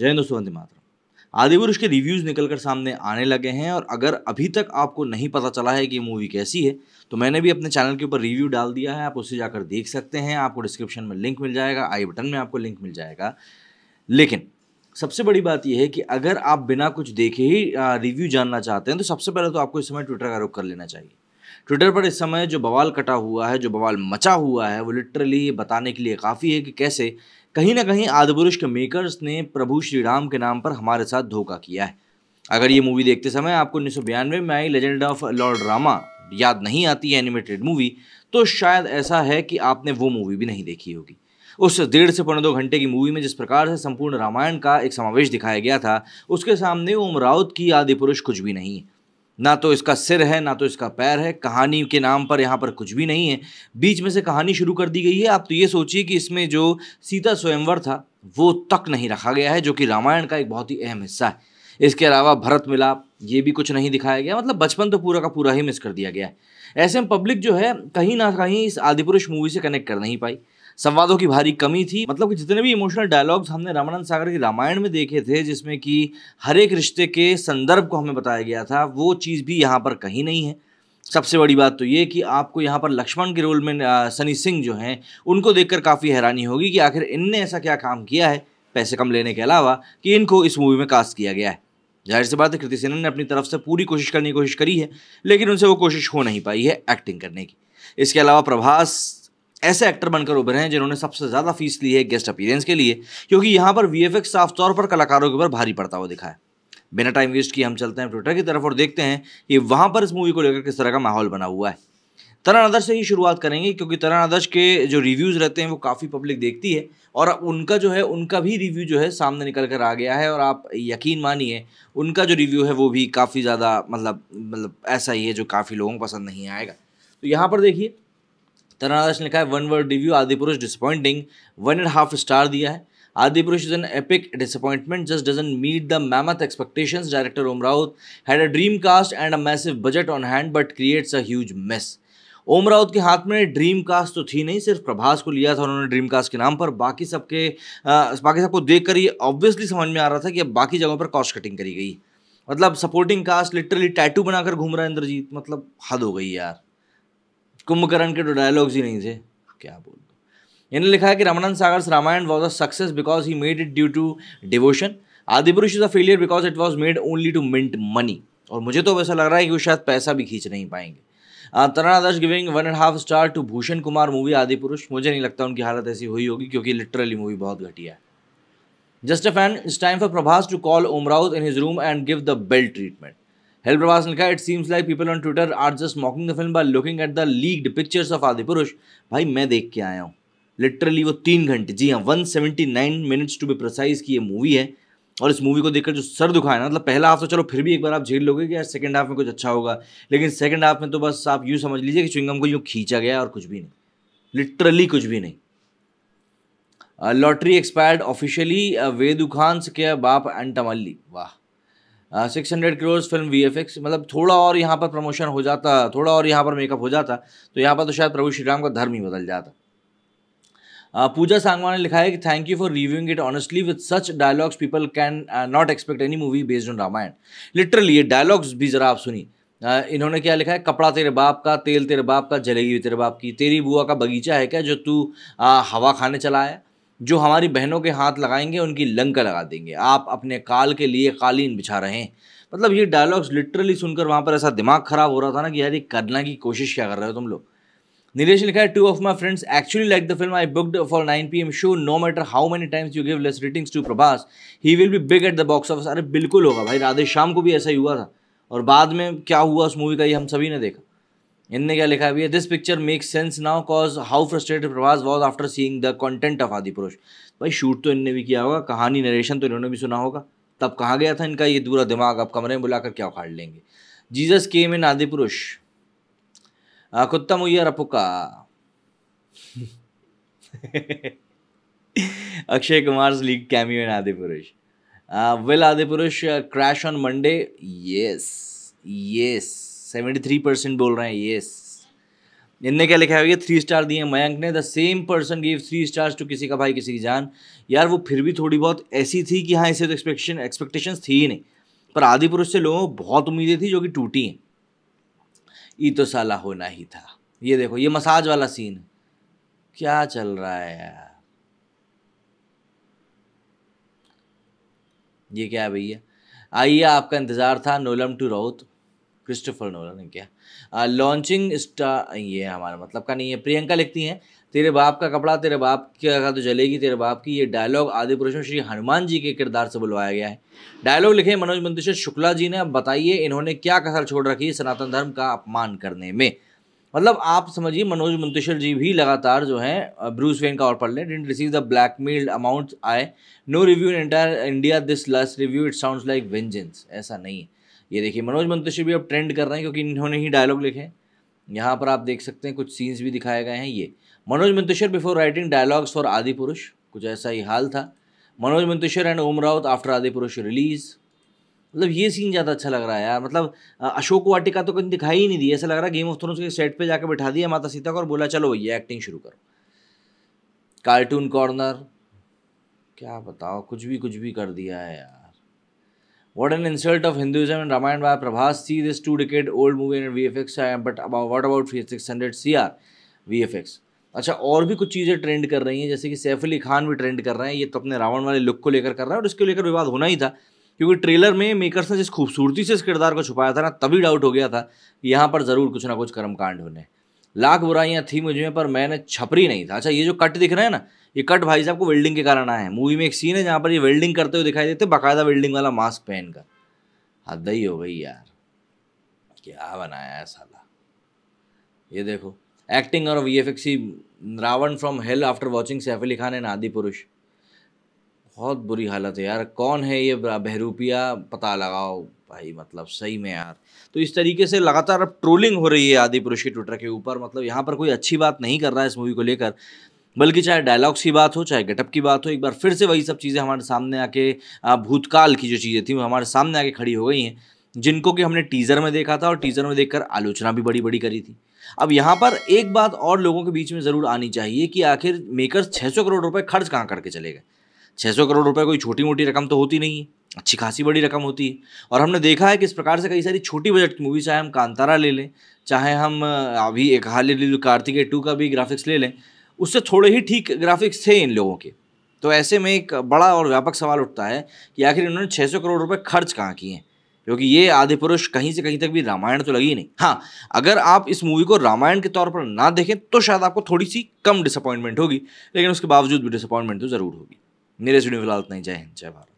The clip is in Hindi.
जय हिंदोस्तों वंदे मातरम आदिपुरुष के रिव्यूज़ निकल कर सामने आने लगे हैं और अगर अभी तक आपको नहीं पता चला है कि ये मूवी कैसी है तो मैंने भी अपने चैनल के ऊपर रिव्यू डाल दिया है आप उसे जाकर देख सकते हैं आपको डिस्क्रिप्शन में लिंक मिल जाएगा आई बटन में आपको लिंक मिल जाएगा लेकिन सबसे बड़ी बात यह है कि अगर आप बिना कुछ देखे ही रिव्यू जानना चाहते हैं तो सबसे पहले तो आपको इस समय ट्विटर का रुख कर लेना चाहिए ट्विटर पर इस समय जो बवाल कटा हुआ है जो बवाल मचा हुआ है वो लिटरली बताने के लिए काफ़ी है कि कैसे कहीं ना कहीं आदिपुरुष के मेकर्स ने प्रभु श्री राम के नाम पर हमारे साथ धोखा किया है अगर ये मूवी देखते समय आपको उन्नीस में I legend of lord Rama याद नहीं आती है एनिमेटेड मूवी तो शायद ऐसा है कि आपने वो मूवी भी नहीं देखी होगी उस डेढ़ से पौने दो घंटे की मूवी में जिस प्रकार से संपूर्ण रामायण का एक समावेश दिखाया गया था उसके सामने ओम राउत की आदि पुरुष कुछ भी नहीं है ना तो इसका सिर है ना तो इसका पैर है कहानी के नाम पर यहाँ पर कुछ भी नहीं है बीच में से कहानी शुरू कर दी गई है आप तो ये सोचिए कि इसमें जो सीता स्वयंवर था वो तक नहीं रखा गया है जो कि रामायण का एक बहुत ही अहम हिस्सा है इसके अलावा भरत मिलाप ये भी कुछ नहीं दिखाया गया मतलब बचपन तो पूरा का पूरा ही मिस कर दिया गया है ऐसे में पब्लिक जो है कहीं ना कहीं इस आदिपुरुष मूवी से कनेक्ट कर नहीं पाई संवादों की भारी कमी थी मतलब कि जितने भी इमोशनल डायलॉग्स हमने रामानंद सागर की रामायण में देखे थे जिसमें कि हर एक रिश्ते के संदर्भ को हमें बताया गया था वो चीज़ भी यहाँ पर कहीं नहीं है सबसे बड़ी बात तो ये कि आपको यहाँ पर लक्ष्मण के रोल में सनी सिंह जो हैं उनको देखकर काफ़ी हैरानी होगी कि आखिर इनने ऐसा क्या काम किया है पैसे कम लेने के अलावा कि इनको इस मूवी में कास्ट किया गया है जाहिर सी बात है कृति सेनन ने अपनी तरफ से पूरी कोशिश करने की कोशिश करी है लेकिन उनसे वो कोशिश हो नहीं पाई है एक्टिंग करने की इसके अलावा प्रभास ऐसे एक्टर बनकर उभरे हैं जिन्होंने सबसे ज़्यादा फीस ली है गेस्ट अपीयरेंस के लिए क्योंकि यहाँ पर वी साफ तौर पर कलाकारों के ऊपर भारी पड़ता हुआ दिखा है बिना टाइम वेस्ट किए हम चलते हैं ट्विटर की तरफ और देखते हैं कि वहाँ पर इस मूवी को लेकर किस तरह का माहौल बना हुआ है तरण आदर्श से ही शुरुआत करेंगे क्योंकि तरण आदर्श के जो रिव्यूज़ रहते हैं वो काफ़ी पब्लिक देखती है और उनका जो है उनका भी रिव्यू जो है सामने निकल कर आ गया है और आप यकीन मानिए उनका जो रिव्यू है वो भी काफ़ी ज़्यादा मतलब मतलब ऐसा ही है जो काफ़ी लोगों को पसंद नहीं आएगा तो यहाँ पर देखिए तनाव दास ने लिखा है one word review Adipurush disappointing one and half star दिया है Adipurush is an epic disappointment just doesn't meet the mammoth expectations director Om Raut had a dream cast and a massive budget on hand but creates a huge miss Om Raut के हाथ में ड्रीम कास्ट तो थी नहीं सिर्फ प्रभास को लिया था उन्होंने ड्रीम कास्ट के नाम पर बाकी सबके बाकी सबको देख कर ये ऑब्वियसली समझ में आ रहा था कि अब बाकी जगहों पर कॉस्ट कटिंग करी गई मतलब सपोर्टिंग कास्ट लिटरली टैटू बनाकर घूम रहा है इंद्रजीत मतलब हद हो गई यार कुंभकर्ण के तो डायलॉग्स ही नहीं थे क्या बोल दो इन्होंने लिखा है कि Ramanand Sagar Ramayan was a success because he made it due to devotion Adipurush is a failure because it was made only to mint money और मुझे तो वैसा लग रहा है कि वो शायद पैसा भी खींच नहीं पाएंगे Taran Adarsh giving one and half star to Bhushan Kumar movie Adipurush मुझे नहीं लगता उनकी हालत ऐसी हुई होगी क्योंकि लिटरली मूवी बहुत घटिया है just a fan it's time for Prabhas to call Om in his room and give the belt treatment हेल ने लिखा it seems like people on Twitter are just mocking the film by looking at the leaked pictures of Adipurush भाई मैं देख के आया हूँ लिटरली वो तीन घंटे जी हाँ one seventy nine minutes to be precise की ये मूवी है और इस मूवी को देखकर जो सर दुखाया ना मतलब पहला हाफ तो चलो फिर भी एक बार आप झेल लोगे कि यार सेकंड हाफ में कुछ अच्छा होगा लेकिन सेकंड हाफ में तो बस आप यूँ समझ लीजिए कि चुंगम को यूँ खींचा गया और कुछ भी नहीं लिटरली कुछ भी नहीं लॉटरी एक्सपायर्ड ऑफिशियली वेदू के बाप एंड टमल्ली वाह six hundred crores film V F X मतलब थोड़ा और यहाँ पर प्रमोशन हो जाता थोड़ा और यहाँ पर मेकअप हो जाता तो यहाँ पर तो शायद प्रभु श्री राम का धर्म ही बदल जाता पूजा सांगवान ने लिखा है कि thank you for reviewing it honestly with such dialogues people can not expect any movie based on Ramayan literally ये डायलॉग्स भी ज़रा आप सुनी uh, इन्होंने क्या लिखा है कपड़ा तेरे बाप का तेल तेरे बाप का जलेगी तेरे बाप की तेरी बुआ का बगीचा है क्या जो तू uh, हवा खाने चला आया जो हमारी बहनों के हाथ लगाएंगे उनकी लंका लगा देंगे आप अपने काल के लिए कालीन बिछा रहे हैं मतलब ये डायलॉग्स लिटरली सुनकर वहाँ पर ऐसा दिमाग ख़राब हो रहा था ना कि यार ये करना की कोशिश क्या कर रहे हो तुम लोग नीलेश लिखा है two of my friends actually like the film I book for nine P M show no matter how many times you give less ratings to Prabhas he will be big at the box office अरे बिल्कुल होगा भाई राधे शाम को भी ऐसा ही हुआ था और बाद में क्या हुआ उस मूवी का ये हम सभी ने देखा इनने क्या लिखा भी है this picture make sense now cause how frustrated Prabhas was after seeing the content of Adipurush भाई शूट तो इनने भी किया होगा कहानी नरेशन तो इन्होंने भी सुना होगा तब कहाँ गया था इनका ये दूरा दिमाग आप कमरे में बुलाकर क्या उखाड़ लेंगे जीसस केम इन आदि पुरुष कुत्ता मुइया रपुका अक्षय कुमार लीग cameo in Adipurush will Adipurush crash on Monday yes yes seventy three percent बोल रहे हैं येस इनने क्या लिखा है ये थ्री स्टार दिए मयंक ने the same person give three stars to किसी का भाई किसी की जान यार वो फिर भी थोड़ी बहुत ऐसी थी कि हाँ इसे तो एक्सपेक्टेशन एक्सपेक्टेशन थी ही नहीं पर आदि पुरुष से लोगों को बहुत उम्मीदें थी जो कि टूटी हैं ये तो साला होना ही था ये देखो ये मसाज वाला सीन क्या चल रहा है यार ये क्या है भैया आइए आपका इंतज़ार था Nolan to Raut Christopher Nolan ने किया लॉन्चिंग स्टार ये हमारा मतलब का नहीं है प्रियंका लिखती हैं तेरे बाप का कपड़ा तेरे बाप का तो जलेगी तेरे बाप की ये डायलॉग आदि पुरुष में श्री हनुमान जी के किरदार से बुलवाया गया है डायलॉग लिखे मनोज मंदुषर शुक्ला जी ने अब बताइए इन्होंने क्या कसर छोड़ रखी है सनातन धर्म का अपमान करने में मतलब आप समझिए मनोज मंतुशर जी भी लगातार जो है ब्रूस वेन का और पढ़ लें didn't receive the blackmailed amount आए no review in entire India this last review it sounds like vengeance ऐसा नहीं है ये देखिए मनोज मंतुश्री भी अब ट्रेंड कर रहे हैं क्योंकि इन्होंने ही डायलॉग लिखे हैं यहाँ पर आप देख सकते हैं कुछ सीन्स भी दिखाए गए हैं ये Manoj Muntashir before writing dialogues for Adipurush कुछ ऐसा ही हाल था Manoj Muntashir and Om Raut after Adipurush release मतलब ये सीन ज़्यादा अच्छा लग रहा है यार मतलब अशोक वाटिका तो कहीं दिखाई ही नहीं दी ऐसा लग रहा है गेम ऑफ थ्रोन्स के सेट पे जाकर बैठा दिया माता सीता को और बोला चलो भैया एक्टिंग शुरू करो कार्टून कॉर्नर क्या बताओ कुछ भी कुछ भी कर दिया है यार What an insult of Hinduism and Ramayana by Prabhas. See this two decade old movie in VFX, but about, what about 600 CR VFX? अच्छा और भी कुछ चीज़ें ट्रेंड कर रही हैं जैसे कि सैफ अली खान भी ट्रेंड कर रहे हैं ये तो अपने रावण वाले लुक को लेकर कर रहा है और इसको लेकर विवाद होना ही था क्योंकि ट्रेलर में मेकर्स ने जिस खूबसूरती से इस किरदार को छुपाया था ना तभी डाउट हो गया था कि यहाँ पर ज़रूर कुछ ना कुछ कर्मकांड होने हैं लाख बुराइयाँ थी मुझ में पर मैंने छपरी नहीं था अच्छा ये जो कट दिख रहा है ना ये कट भाई साहब को वेल्डिंग के कारण आए हैं मूवी में एक सीन है जहाँ पर ये वेल्डिंग करते हुए दिखाई देते बाकायदा वेल्डिंग वाला मास्क पहनकर हद ही हो गई यार क्या बनाया है साला ये देखो एक्टिंग और V F X Ravan from hell after watching Saif Ali Khan and Adipurush बहुत बुरी हालत है यार कौन है ये बहरूपिया पता लगाओ भाई मतलब सही में यार तो इस तरीके से लगातार अब ट्रोलिंग हो रही है आदि पुरुष की ट्विटर के ऊपर मतलब यहाँ पर कोई अच्छी बात नहीं कर रहा है इस मूवी को लेकर बल्कि चाहे डायलॉग्स की बात हो चाहे गेटअप की बात हो एक बार फिर से वही सब चीज़ें हमारे सामने आके भूतकाल की जो चीज़ें थी वो हमारे सामने आके खड़ी हो गई हैं जिनको कि हमने टीज़र में देखा था और टीज़र में देखकर आलोचना भी बड़ी बड़ी करी थी अब यहाँ पर एक बात और लोगों के बीच में ज़रूर आनी चाहिए कि आखिर मेकर्स 600 करोड़ रुपए खर्च कहाँ करके चले गए 600 करोड़ रुपए कोई छोटी मोटी रकम तो होती नहीं है अच्छी खासी बड़ी रकम होती है और हमने देखा है कि इस प्रकार से कई सारी छोटी बजट की मूवी चाहे हम कांतारा ले लें चाहे हम अभी एक हाल लें कार्तिकेय टू का भी ग्राफिक्स ले लें उससे थोड़े ही ठीक ग्राफिक्स थे इन लोगों के तो ऐसे में एक बड़ा और व्यापक सवाल उठता है कि आखिर इन्होंने छः करोड़ रुपये खर्च कहाँ किए हैं क्योंकि ये आदि पुरुष कहीं से कहीं तक भी रामायण तो लगी नहीं हाँ अगर आप इस मूवी को रामायण के तौर पर ना देखें तो शायद आपको थोड़ी सी कम डिसअपॉइंटमेंट होगी लेकिन उसके बावजूद भी डिसअपॉइंटमेंट तो ज़रूर होगी मेरे स्टूडियो फिलहाल उतना ही जय हिंद जय भारत